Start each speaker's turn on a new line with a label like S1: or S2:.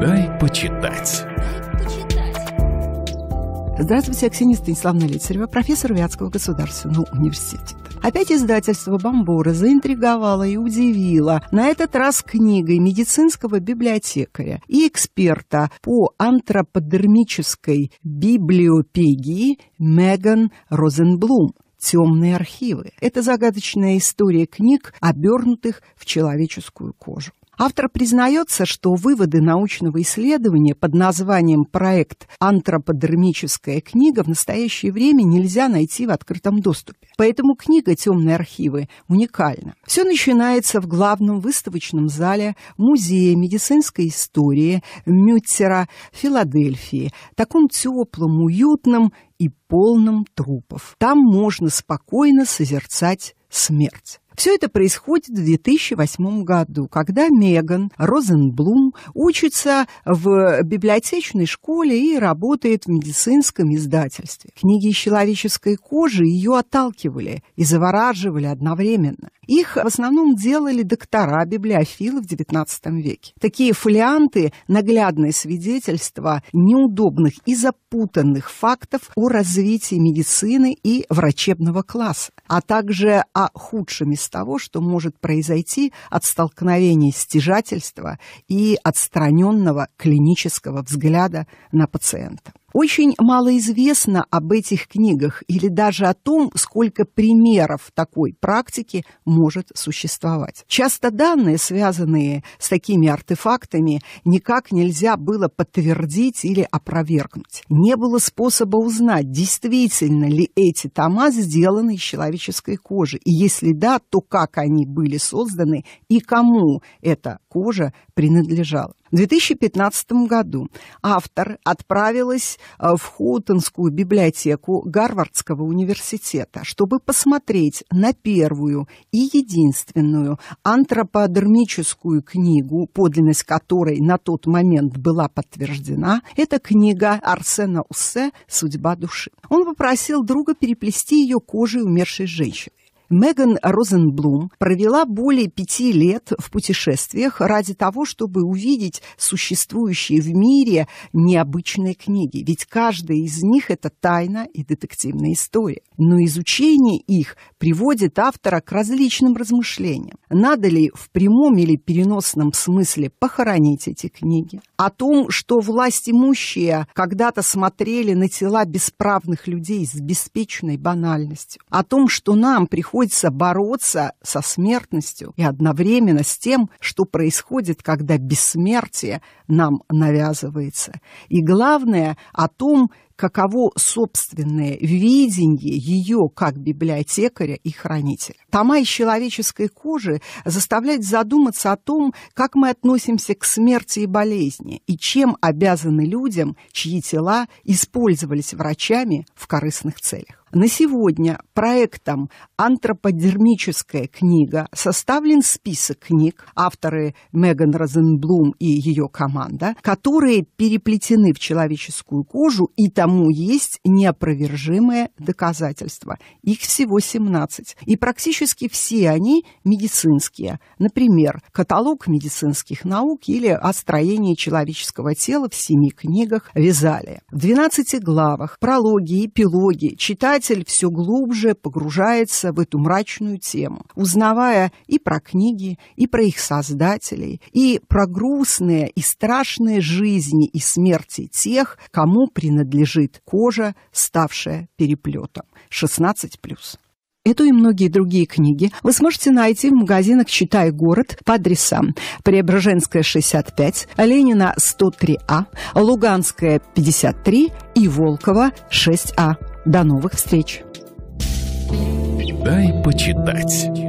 S1: Дай почитать. Здравствуйте, Аксения Станиславна Лицарева, профессор Вятского государственного университета. Опять издательство «Бомбора» заинтриговало и удивило. На этот раз книгой медицинского библиотекаря и эксперта по антроподермической библиопегии Меган Розенблум – темные архивы. Это загадочная история книг, обернутых в человеческую кожу. Автор признается, что выводы научного исследования под названием «Проект «Антроподермическая книга» в настоящее время нельзя найти в открытом доступе. Поэтому книга «Темные архивы» уникальна. Все начинается в главном выставочном зале Музея медицинской истории Мюттера Филадельфии, таком теплом, уютном и полном трупов. Там можно спокойно созерцать смерть. Все это происходит в 2008 году, когда Меган Розенблум учится в библиотечной школе и работает в медицинском издательстве. Книги из человеческой кожи ее отталкивали и завораживали одновременно. Их в основном делали доктора, библиофилы в XIX веке. Такие фолианты – наглядное свидетельство неудобных и запутанных фактов о развитии медицины и врачебного класса, а также о худшем худшими опасность того, что может произойти от столкновения стяжательства и отстраненного клинического взгляда на пациента. Очень мало известно об этих книгах или даже о том, сколько примеров такой практики может существовать. Часто данные, связанные с такими артефактами, никак нельзя было подтвердить или опровергнуть. Не было способа узнать, действительно ли эти тома сделаны из человеческой кожи, и если да, то как они были созданы и кому эта кожа принадлежала. В 2015 году автор отправилась э, в Хоутонскую библиотеку Гарвардского университета, чтобы посмотреть на первую и единственную антроподермическую книгу, подлинность которой на тот момент была подтверждена. Это книга Арсена Уссе «Судьба души». Он попросил друга переплести ее кожей умершей женщины. Меган Розенблум провела более пяти лет в путешествиях ради того, чтобы увидеть существующие в мире необычные книги. Ведь каждая из них – это тайна и детективная история. Но изучение их приводит автора к различным размышлениям. Надо ли в прямом или переносном смысле похоронить эти книги? о том, что власть имущие когда-то смотрели на тела бесправных людей с беспечной банальностью, о том, что нам приходится бороться со смертностью и одновременно с тем, что происходит, когда бессмертие нам навязывается. И главное, о том, каково собственное видение ее как библиотекаря и хранителя. Тома из человеческой кожи заставляет задуматься о том, как мы относимся к смерти и болезни, и чем обязаны людям, чьи тела использовались врачами в корыстных целях. На сегодня проектом «Антроподермическая книга» составлен список книг, авторы Меган Розенблум и ее команда, которые переплетены в человеческую кожу, и тому есть неопровержимое доказательство. Их всего 17. И практически все они медицинские. Например, каталог медицинских наук или о строении человеческого тела в семи книгах Визалия. В 12 главах, прологи, эпилоги, читают читатель все глубже погружается в эту мрачную тему, узнавая и про книги, и про их создателей, и про грустные и страшные жизни и смерти тех, кому принадлежит кожа, ставшая переплетом. 16 Эту и многие другие книги вы сможете найти в магазинах «Читай город» по адресам Преображенская, 65, Ленина, 103А, Луганская, 53 и Волкова, 6А. До новых встреч! Дай почитать.